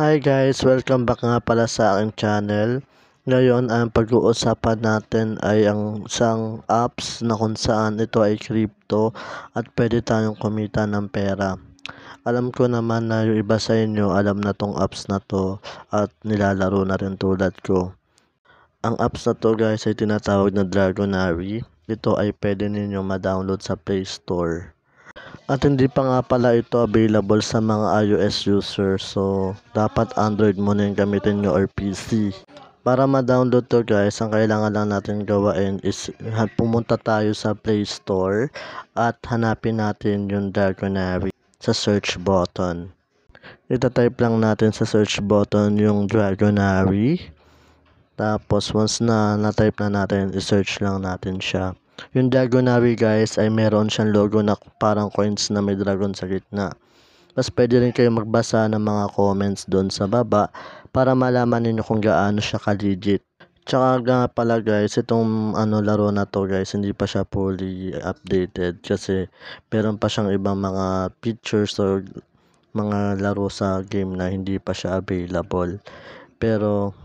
Hi guys! Welcome back nga pala sa aking channel. Ngayon, ang pag-uusapan natin ay ang isang apps na kung saan ito ay crypto at pwede tayong kumita ng pera. Alam ko naman na yung iba sa inyo alam na tong apps na to at nilalaro na rin tulad ko. Ang apps na to guys ay tinatawag na Dragonary. Ito ay pwede ninyo ma-download sa Play Store. At hindi pa nga pala ito available sa mga iOS user. So, dapat Android muna yung gamitin nyo or PC. Para ma-download to guys, ang kailangan lang natin gawain is pumunta tayo sa Play Store at hanapin natin yung Dragonary sa search button. Ita-type lang natin sa search button yung Dragonary. Tapos once na na-type na natin, i-search lang natin siya. Yung Dragonawi guys ay meron siyang logo na parang coins na may dragon sa gitna. Mas pwede rin kayo magbasa ng mga comments doon sa baba para malaman niyo kung gaano siya ka-legit. Tsaka nga pala guys, itong ano laro na to guys, hindi pa siya fully updated kasi meron pa siyang ibang mga features or mga laro sa game na hindi pa siya available. Pero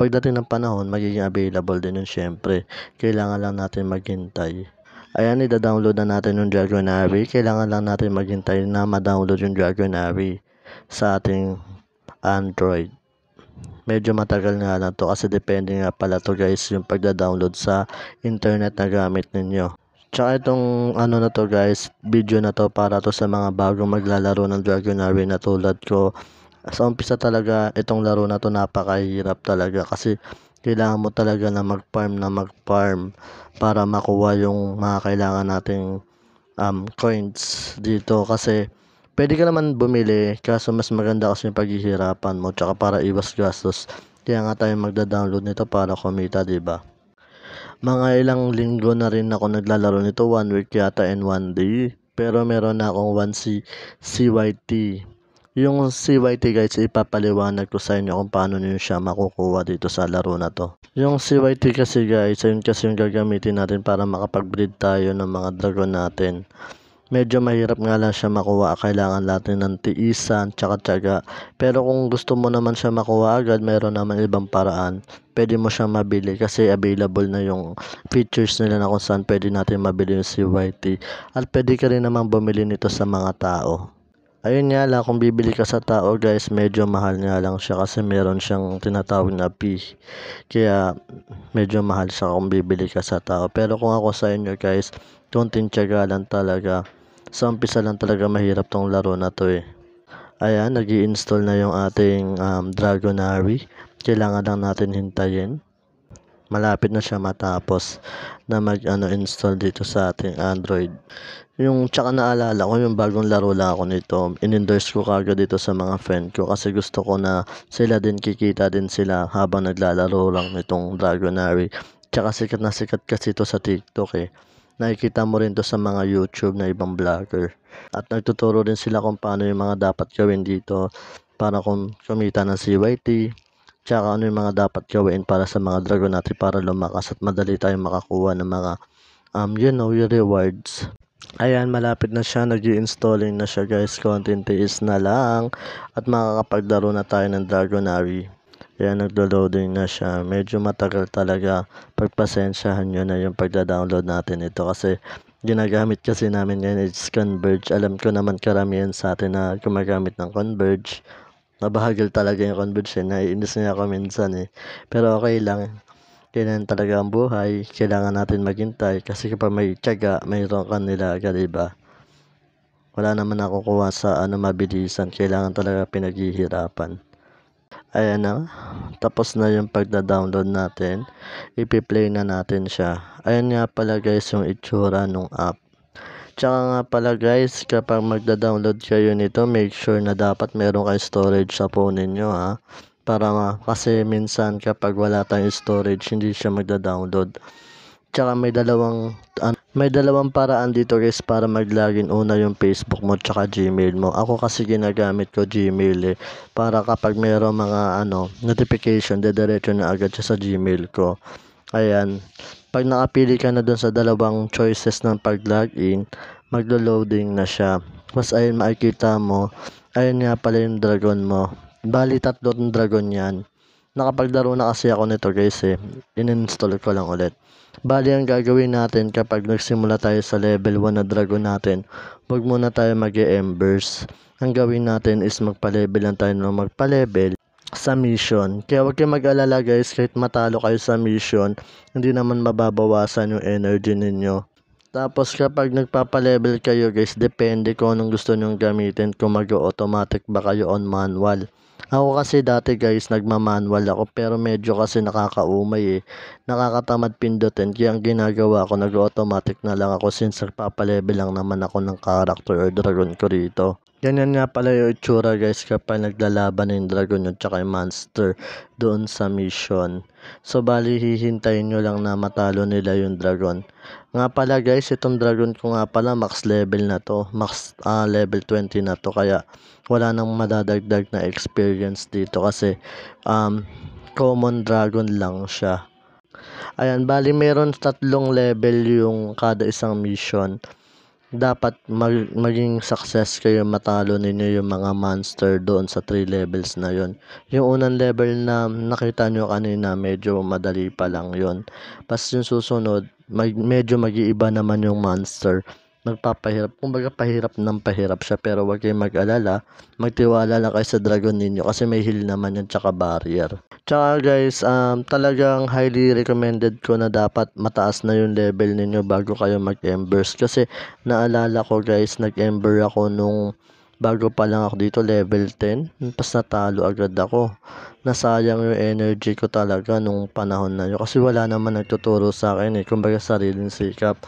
pagdating ng panahon, magiging available din yun syempre. Kailangan lang natin maghintay. Ayan, i-download na natin yung Dragon Avi. Kailangan lang natin maghintay na ma-download yung Dragon Avi sa ating Android. Medyo matagal nga lang to kasi depende nga pala to guys yung pagda-download sa internet na gamit ninyo. Tsaka itong ano na to guys, video na to para to sa mga bagong maglalaro ng Dragon Avi na tulad ko sa umpisa talaga itong laro na to napakahirap talaga kasi kailangan mo talaga na mag-farm na mag-farm para makuha yung mga kailangan nating um, coins dito kasi pwede ka naman bumili kaso mas maganda kasi yung paghihirapan mo tsaka para iwas gastos kaya nga tayo magda-download nito para kumita ba diba? mga ilang linggo na rin ako naglalaro nito one week yata and one day pero meron na akong 1 C CYT yung CYT guys, ipapaliwanag ko sa inyo kung paano niyo siya makukuha dito sa laro na to. Yung CYT kasi guys, ayun kasi yung gagamitin natin para makapag-breed tayo ng mga dragon natin. Medyo mahirap nga lang siya makuha, kailangan natin ng tiisan, tsaka tsaga. Pero kung gusto mo naman siya makuha agad, meron naman ibang paraan. Pwede mo siya mabili kasi available na yung features nila na kung saan pwede natin mabili yung CYT. At pwede ka rin naman bumili nito sa mga tao. Ayun nga lang, kung bibili ka sa tao guys, medyo mahal nga lang siya kasi meron siyang tinatawag na fee. Kaya medyo mahal siya kung bibili ka sa tao. Pero kung ako sa inyo guys, konting tiyaga lang talaga. Sa umpisa lang talaga mahirap tong laro na to eh. Ayan, nag install na yung ating um, Dragonary. Kailangan lang natin hintayin malapit na siya matapos na mag ano, install dito sa ating Android. Yung tsaka naalala ko yung bagong laro lang ako nito, in-endorse ko kagad dito sa mga friend ko kasi gusto ko na sila din kikita din sila habang naglalaro lang nitong Dragonary. Tsaka sikat na sikat kasi ito sa TikTok eh. Nakikita mo rin to sa mga YouTube na ibang vlogger. At nagtuturo din sila kung paano yung mga dapat gawin dito para kung kumita ng CYT, tsaka ano yung mga dapat gawin para sa mga dragon natin para lumakas at madali tayong makakuha ng mga um, you know, yung rewards. Ayan, malapit na siya. nag installing na siya guys. Konting tiis na lang. At makakapaglaro na tayo ng Dragonary. Ayan, nagdo-loading na siya. Medyo matagal talaga. Pagpasensyahan nyo na yung pagda-download natin ito. Kasi ginagamit kasi namin ngayon is Converge. Alam ko naman karamihan sa atin na gumagamit ng Converge. Nabahagal talaga yung convention. Naiinis na ako minsan eh. Pero okay lang. Kailangan talaga ang buhay. Kailangan natin maghintay. Kasi kapag may tiyaga, mayroon ka nila agad, Wala naman nakukuha sa ano mabilisan. Kailangan talaga pinaghihirapan. Ayan na. Tapos na yung pagda-download natin. Ipi-play na natin siya. Ayan nga pala guys yung itsura ng app. Tsaka nga pala guys, kapag magda-download kayo nito, make sure na dapat meron kayo storage sa phone ninyo ha. Para nga, kasi minsan kapag wala tayong storage, hindi siya magda-download. Tsaka may dalawang uh, may dalawang paraan dito guys para mag-login una yung Facebook mo tsaka Gmail mo. Ako kasi ginagamit ko Gmail eh, para kapag mayroong mga ano notification, dediretso na agad siya sa Gmail ko. Ayan. Pag nakapili ka na dun sa dalawang choices ng pag-login, maglo-loading na siya. Mas ayun makikita mo, ayun nga pala yung dragon mo. Bali, tatlo ng dragon yan. Nakapaglaro na kasi ako nito guys eh. In-install ko lang ulit. Bali, ang gagawin natin kapag nagsimula tayo sa level 1 na dragon natin, wag muna tayo mag embers Ang gawin natin is magpa-level lang tayo ng magpa-level sa mission. Kaya huwag kayong mag-alala guys, kahit matalo kayo sa mission, hindi naman mababawasan yung energy ninyo. Tapos kapag nagpapa-level kayo guys, depende kung anong gusto nyong gamitin, kung mag-automatic ba kayo on manual. Ako kasi dati guys, nagma-manual ako pero medyo kasi nakakaumay eh. Nakakatamad pindutin kaya ang ginagawa ko nag-automatic na lang ako since nagpapalevel lang naman ako ng character or dragon ko rito. Ganyan nga pala yung itsura guys kapag naglalaban ng dragon at saka yung monster doon sa mission. So bali hihintayin nyo lang na matalo nila yung dragon. Nga pala guys itong dragon ko nga pala max level na to. Max uh, level 20 na to kaya wala nang madadagdag na experience dito kasi um, common dragon lang siya. Ayan bali meron tatlong level yung kada isang mission dapat mag, maging success kayo matalo ninyo yung mga monster doon sa 3 levels na yon. Yung unang level na nakita nyo kanina medyo madali pa lang yon. Pas yung susunod, mag, medyo mag-iiba naman yung monster magpapahirap. Kumbaga pahirap ng pahirap siya pero wag kayong mag-alala. Magtiwala lang kayo sa dragon ninyo kasi may heal naman yun tsaka barrier. Tsaka guys, um, talagang highly recommended ko na dapat mataas na yung level ninyo bago kayo mag-embers. Kasi naalala ko guys, nag-ember ako nung bago pa lang ako dito level 10 tapos natalo agad ako nasayang yung energy ko talaga nung panahon na yun kasi wala naman nagtuturo sa akin eh kumbaga sariling sikap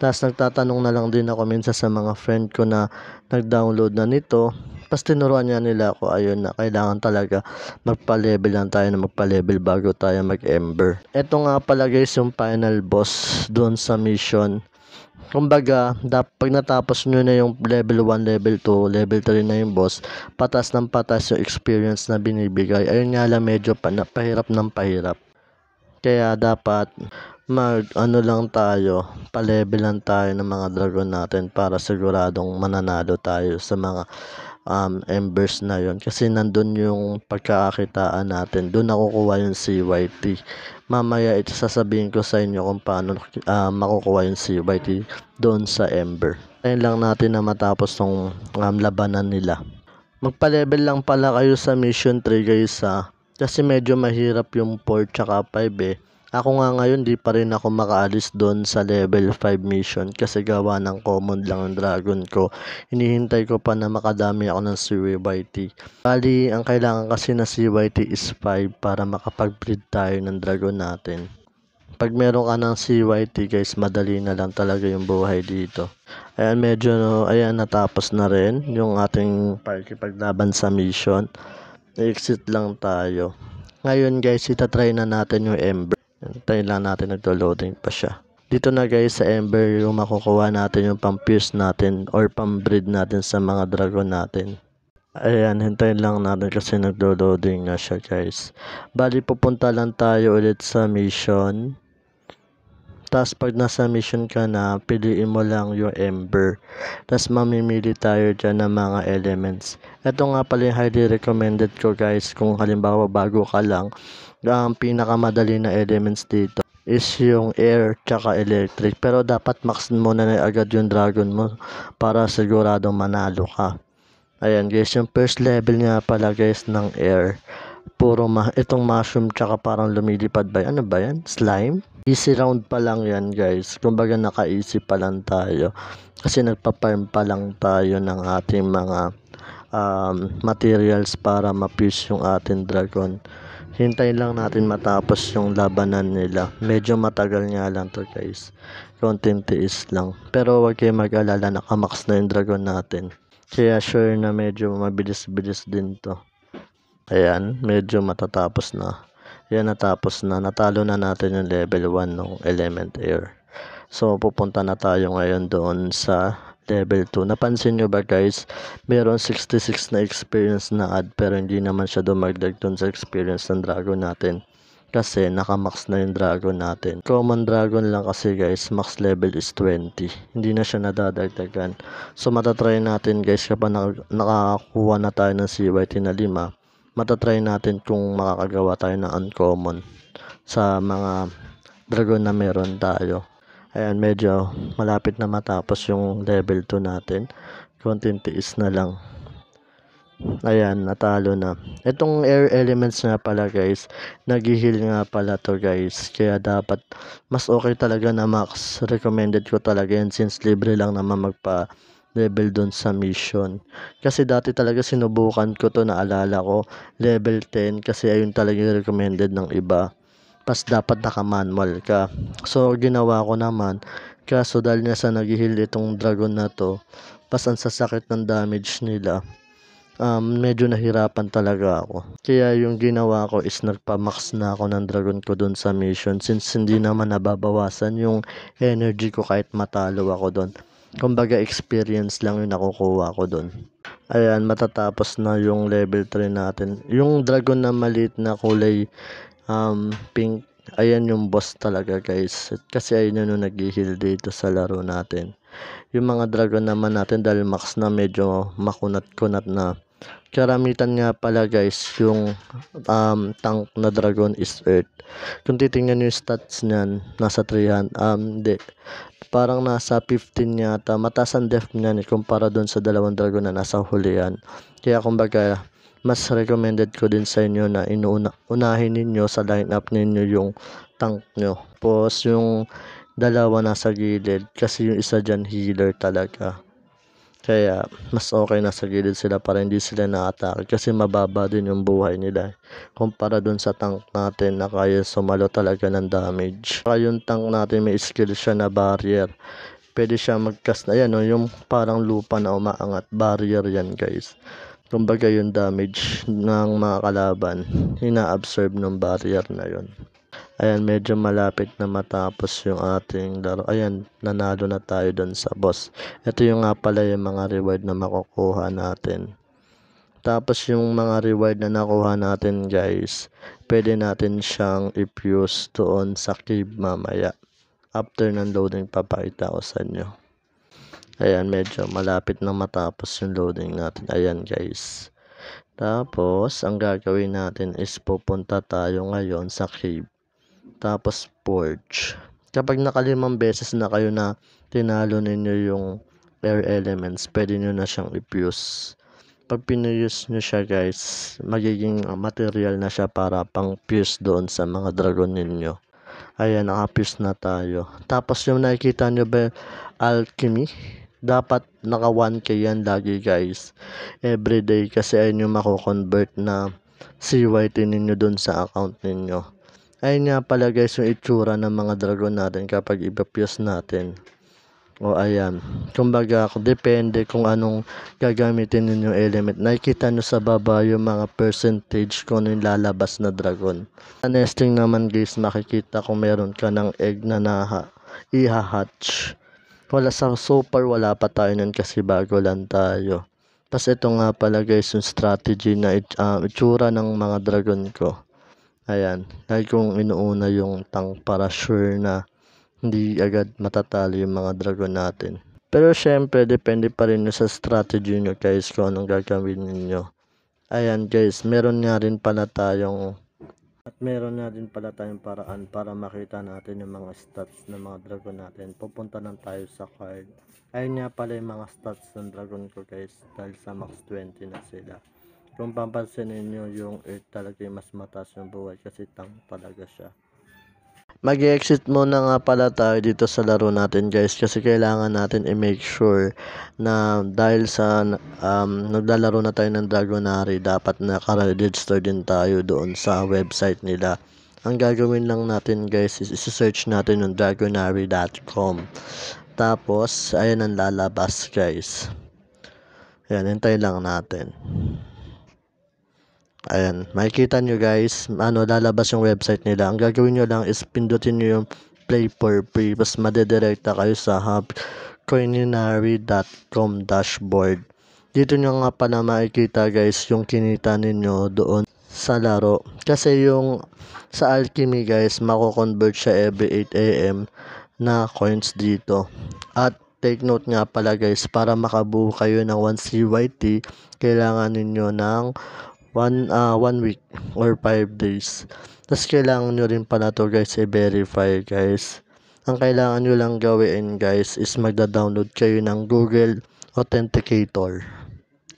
tapos nagtatanong na lang din ako minsan sa mga friend ko na nag-download na nito tapos tinuruan niya nila ako ayun na kailangan talaga magpa-level lang tayo na magpa-level bago tayo mag-ember eto nga pala guys yung final boss doon sa mission kumbaga, pag natapos nyo na yung level 1, level 2, level 3 na yung boss, patas ng patas yung experience na binibigay. Ayun nga lang, medyo pa, na, pahirap ng pahirap. Kaya dapat, mag, ano lang tayo, pa-level lang tayo ng mga dragon natin para siguradong mananalo tayo sa mga um, embers na yon kasi nandun yung pagkakakitaan natin doon nakukuha yung CYT mamaya ito sasabihin ko sa inyo kung paano uh, makukuha yung CYT doon sa ember ayun lang natin na matapos tong um, labanan nila magpa-level lang pala kayo sa mission 3 guys ha kasi medyo mahirap yung 4 tsaka 5 eh ako nga ngayon di pa rin ako makaalis doon sa level 5 mission kasi gawa ng common lang ang dragon ko. Hinihintay ko pa na makadami ako ng CYT. Bali, ang kailangan kasi na CYT is 5 para makapag-breed tayo ng dragon natin. Pag meron ka ng CYT guys, madali na lang talaga yung buhay dito. Ayan, medyo, no, ayan, natapos na rin yung ating pakikipaglaban sa mission. Exit lang tayo. Ngayon guys, itatry na natin yung Ember. Antayin lang natin nagdo-loading pa siya. Dito na guys sa Ember yung makukuha natin yung pang-pierce natin or pang-breed natin sa mga dragon natin. Ayan, hintayin lang natin kasi nagdo-loading na siya guys. Bali, pupunta lang tayo ulit sa mission. Tapos pag nasa mission ka na, piliin mo lang yung ember. Tapos mamimili tayo dyan ng mga elements. Ito nga pala yung highly recommended ko guys kung halimbawa bago ka lang. Ang pinakamadali na elements dito is yung air tsaka electric. Pero dapat max mo na, na agad yung dragon mo para siguradong manalo ka. Ayan guys, yung first level niya pala guys ng air puro ma itong mushroom tsaka parang lumilipad ba yan? Ano ba yan? Slime? Easy round pa lang yan guys. Kumbaga naka-easy pa lang tayo. Kasi nagpa-farm pa lang tayo ng ating mga um, materials para ma-fuse yung ating dragon. Hintayin lang natin matapos yung labanan nila. Medyo matagal nga lang to guys. Konting tiis lang. Pero huwag kayo mag-alala, nakamax na yung dragon natin. Kaya sure na medyo mabilis-bilis din to. Ayan, medyo matatapos na. Yan, natapos na. Natalo na natin yung level 1 ng element air. So, pupunta na tayo ngayon doon sa level 2. Napansin nyo ba guys, meron 66 na experience na add pero hindi naman siya dumagdag doon sa experience ng dragon natin. Kasi nakamax na yung dragon natin. Common dragon lang kasi guys, max level is 20. Hindi na siya nadadagdagan. So matatry natin guys kapag nakakuha na tayo ng CYT na 5 matatry natin kung makakagawa tayo ng uncommon sa mga dragon na meron tayo. Ayan, medyo malapit na matapos yung level 2 natin. Konting tiis na lang. Ayan, natalo na. Itong air elements nga pala guys, nagihil nga pala to guys. Kaya dapat, mas okay talaga na max. Recommended ko talaga yan since libre lang naman magpa level doon sa mission. Kasi dati talaga sinubukan ko to na alala ko, level 10 kasi ayun talaga yung recommended ng iba. Pas dapat naka-manual ka. So, ginawa ko naman. Kaso dahil nga sa nag-heal itong dragon na to, pas ang sasakit ng damage nila, um, medyo nahirapan talaga ako. Kaya yung ginawa ko is nagpa-max na ako ng dragon ko doon sa mission since hindi naman nababawasan yung energy ko kahit matalo ako doon kumbaga experience lang yung nakukuha ko doon. Ayan, matatapos na yung level 3 natin. Yung dragon na maliit na kulay um, pink, ayan yung boss talaga guys. Kasi ayun yun yung nag-heal dito sa laro natin. Yung mga dragon naman natin dahil max na medyo makunat-kunat na karamitan nga pala guys yung um, tank na dragon is earth kung titingnan yung stats nyan nasa 300 um di parang nasa 15 yata mataas ang depth nyan eh, kumpara doon sa dalawang dragon na nasa huli yan kaya kumbaga mas recommended ko din sa inyo na inuuna unahin ninyo sa lineup ninyo yung tank nyo tapos yung dalawa nasa gilid kasi yung isa dyan healer talaga kaya mas okay na sa gilid sila para hindi sila naatake kasi mababa din yung buhay nila eh. kumpara dun sa tank natin na kaya sumalo talaga ng damage. Kaya yung tank natin may skill siya na barrier. Pwede siya magkas na yan, no? Oh, yung parang lupa na umaangat. Barrier yan guys. Kumbaga yung damage ng mga kalaban, ina-absorb ng barrier na yon Ayan, medyo malapit na matapos yung ating laro. Ayan, nanalo na tayo dun sa boss. Ito yung nga pala yung mga reward na makukuha natin. Tapos yung mga reward na nakuha natin guys, pwede natin siyang i-fuse doon sa cave mamaya. After ng loading, papakita ko sa inyo. Ayan, medyo malapit na matapos yung loading natin. Ayan guys. Tapos, ang gagawin natin is pupunta tayo ngayon sa cave tapos Forge. Kapag nakalimang beses na kayo na tinalo ninyo yung air elements, pwede nyo na siyang i-fuse. Pag pinuse nyo siya guys, magiging material na siya para pang fuse doon sa mga dragon ninyo. Ayan, naka-fuse na tayo. Tapos yung nakikita nyo ba, alchemy? Dapat naka 1k yan lagi guys. Everyday kasi ayun yung mako-convert na CYT ninyo doon sa account ninyo Ayun nga pala guys yung itsura ng mga dragon natin kapag ibapyas natin. O ayan. Kumbaga, depende kung anong gagamitin ninyong element. Nakikita nyo sa baba yung mga percentage kung ano yung lalabas na dragon. Sa nesting naman guys, makikita kung meron ka ng egg na naha, ihahatch. Wala sa so far, wala pa tayo nun kasi bago lang tayo. Tapos ito nga pala guys yung strategy na it, uh, itsura ng mga dragon ko. Ayan, dahil kung inuuna yung tank para sure na hindi agad matatalo yung mga dragon natin. Pero syempre, depende pa rin sa strategy nyo guys kung anong gagawin niyo. Ayan guys, meron nga rin pala tayong at meron na din pala tayong paraan para makita natin yung mga stats ng mga dragon natin. Pupunta lang tayo sa card. Ayun nga pala yung mga stats ng dragon ko guys dahil sa max 20 na sila. Kung papansin ninyo yung earth talaga yung mas matas yung buhay kasi tank talaga siya. Mag-exit muna nga pala tayo dito sa laro natin guys kasi kailangan natin i-make sure na dahil sa um, naglalaro na tayo ng Dragonary dapat nakaregister din tayo doon sa website nila. Ang gagawin lang natin guys is isa-search natin yung dragonary.com tapos ayan ang lalabas guys. Ayan, hintay lang natin. Ayan, makikita nyo guys, ano, lalabas yung website nila. Ang gagawin nyo lang is pindutin nyo yung play for free. Tapos madedirecta kayo sa hub dashboard. Dito nyo nga pala makikita guys yung kinita ninyo doon sa laro. Kasi yung sa Alchemy guys, mako-convert siya every 8am na coins dito. At take note nga pala guys, para makabuo kayo ng 1CYT, kailangan ninyo ng one, uh, one week or 5 days. Tapos kailangan nyo rin pala to guys i-verify guys. Ang kailangan nyo lang gawin guys is magda-download kayo ng Google Authenticator.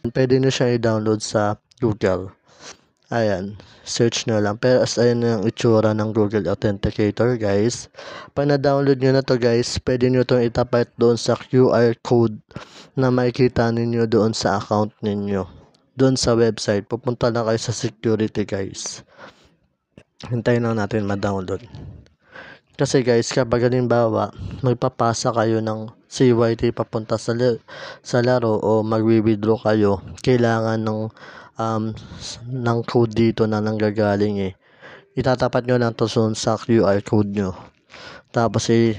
Pwede nyo siya i-download sa Google. Ayan, search nyo lang. Pero as ayan ang itsura ng Google Authenticator guys. Pag na-download nyo na to guys, pwede nyo itong itapat doon sa QR code na makikita ninyo doon sa account ninyo doon sa website, pupunta lang kayo sa security guys. Hintayin lang natin ma-download. Kasi guys, kapag halimbawa, magpapasa kayo ng CYT papunta sa, sa laro o magwi-withdraw kayo, kailangan ng, um, ng code dito na nanggagaling eh. Itatapat nyo lang to sa QR code nyo. Tapos eh,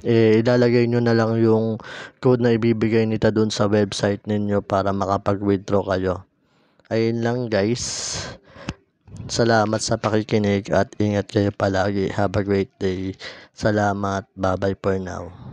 eh, ilalagay nyo na lang yung code na ibibigay nita doon sa website ninyo para makapag-withdraw kayo ayun lang guys. Salamat sa pakikinig at ingat kayo palagi. Have a great day. Salamat. Bye-bye for now.